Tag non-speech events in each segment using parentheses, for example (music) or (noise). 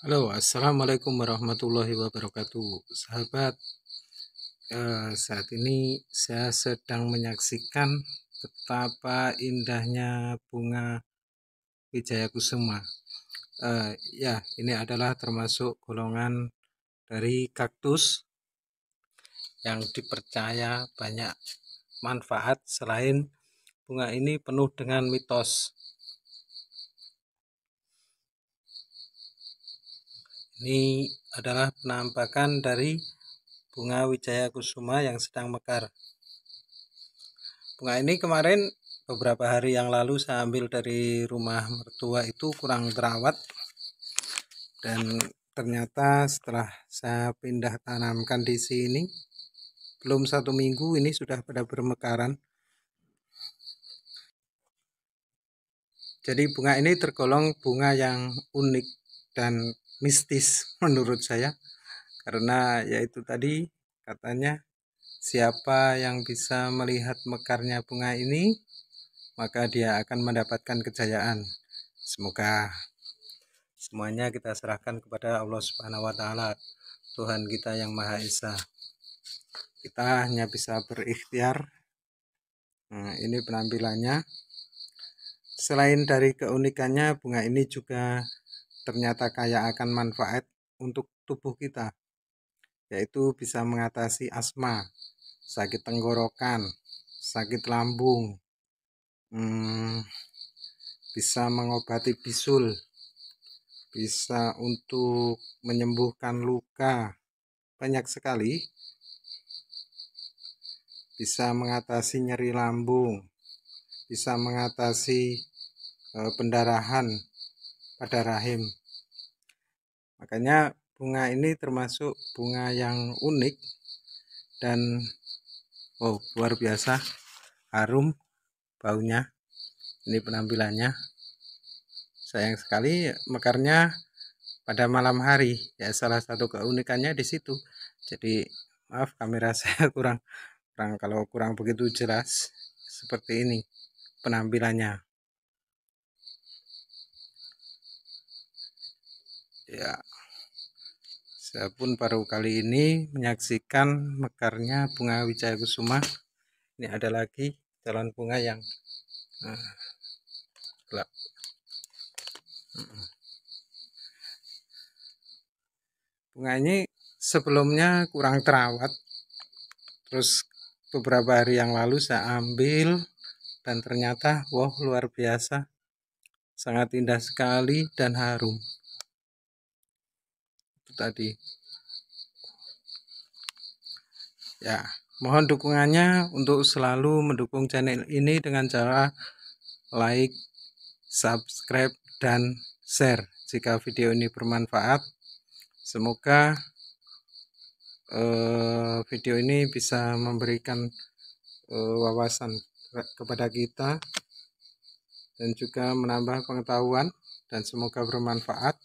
Halo, assalamualaikum warahmatullahi wabarakatuh, sahabat. Eh, saat ini saya sedang menyaksikan betapa indahnya bunga Wijaya Kusuma. Eh, ya, ini adalah termasuk golongan dari kaktus yang dipercaya banyak manfaat selain bunga ini penuh dengan mitos Ini adalah penampakan dari bunga Wijaya Kusuma yang sedang mekar. Bunga ini kemarin beberapa hari yang lalu saya ambil dari rumah mertua itu kurang terawat dan ternyata setelah saya pindah tanamkan di sini belum satu minggu ini sudah pada bermekaran. Jadi bunga ini tergolong bunga yang unik dan mistis (laughs) menurut saya karena yaitu tadi katanya siapa yang bisa melihat mekarnya bunga ini maka dia akan mendapatkan kejayaan semoga semuanya kita serahkan kepada Allah Subhanahu wa taala Tuhan kita yang Maha Esa kita hanya bisa berikhtiar nah, ini penampilannya selain dari keunikannya bunga ini juga ternyata kaya akan manfaat untuk tubuh kita, yaitu bisa mengatasi asma, sakit tenggorokan, sakit lambung, hmm, bisa mengobati bisul, bisa untuk menyembuhkan luka, banyak sekali, bisa mengatasi nyeri lambung, bisa mengatasi pendarahan pada rahim. Makanya bunga ini termasuk bunga yang unik dan oh luar biasa harum baunya. Ini penampilannya. Sayang sekali mekarnya pada malam hari. Ya salah satu keunikannya di situ. Jadi maaf kamera (laughs) saya kurang kurang kalau kurang begitu jelas seperti ini penampilannya. Ya, saya pun baru kali ini menyaksikan mekarnya bunga Wijaya Kusuma. Ini ada lagi calon bunga yang uh, gelap. Bunga ini sebelumnya kurang terawat. Terus beberapa hari yang lalu saya ambil dan ternyata wow luar biasa sangat indah sekali dan harum tadi ya mohon dukungannya untuk selalu mendukung channel ini dengan cara like subscribe dan share jika video ini bermanfaat semoga eh, video ini bisa memberikan eh, wawasan kepada kita dan juga menambah pengetahuan dan semoga bermanfaat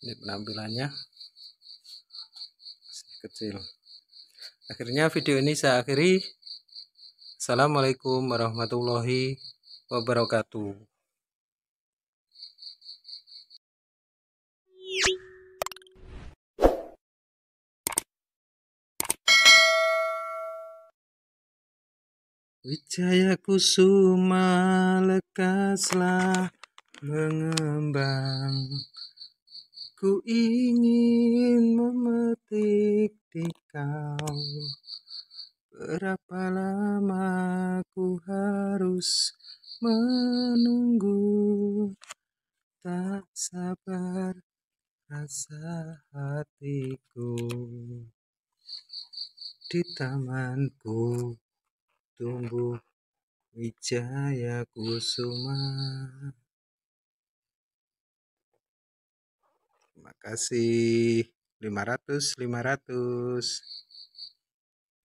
ini penampilannya masih kecil akhirnya video ini saya akhiri Assalamualaikum warahmatullahi wabarakatuh Wijaya kusuma lekaslah mengembang Ku ingin memetik tikau Berapa lama ku harus menunggu Tak sabar rasa hatiku Di tamanku tumbuh wijaya kusuma Terima kasih. 500 500